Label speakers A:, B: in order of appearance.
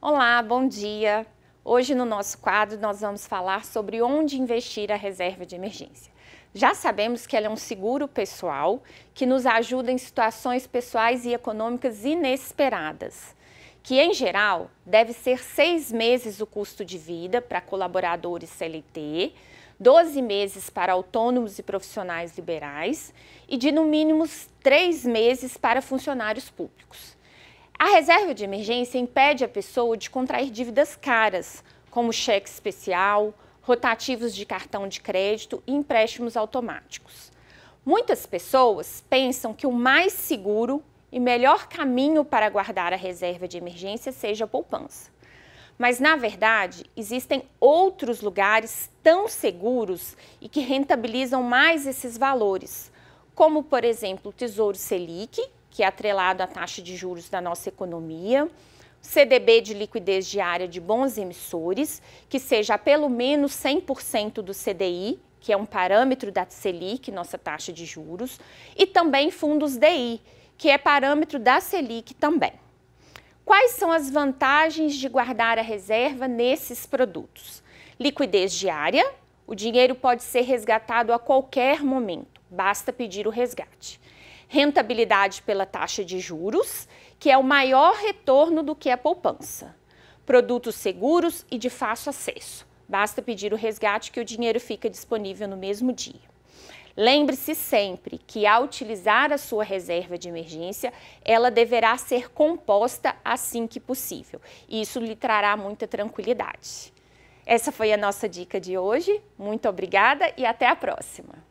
A: Olá, bom dia. Hoje no nosso quadro nós vamos falar sobre onde investir a reserva de emergência. Já sabemos que ela é um seguro pessoal que nos ajuda em situações pessoais e econômicas inesperadas, que em geral deve ser seis meses o custo de vida para colaboradores CLT, 12 meses para autônomos e profissionais liberais e de no mínimo três meses para funcionários públicos. A reserva de emergência impede a pessoa de contrair dívidas caras, como cheque especial, rotativos de cartão de crédito e empréstimos automáticos. Muitas pessoas pensam que o mais seguro e melhor caminho para guardar a reserva de emergência seja a poupança. Mas, na verdade, existem outros lugares tão seguros e que rentabilizam mais esses valores, como, por exemplo, o Tesouro Selic que é atrelado à taxa de juros da nossa economia. CDB de liquidez diária de bons emissores, que seja pelo menos 100% do CDI, que é um parâmetro da Selic, nossa taxa de juros, e também fundos DI, que é parâmetro da Selic também. Quais são as vantagens de guardar a reserva nesses produtos? Liquidez diária, o dinheiro pode ser resgatado a qualquer momento, basta pedir o resgate. Rentabilidade pela taxa de juros, que é o maior retorno do que a poupança. Produtos seguros e de fácil acesso. Basta pedir o resgate que o dinheiro fica disponível no mesmo dia. Lembre-se sempre que, ao utilizar a sua reserva de emergência, ela deverá ser composta assim que possível. E isso lhe trará muita tranquilidade. Essa foi a nossa dica de hoje. Muito obrigada e até a próxima!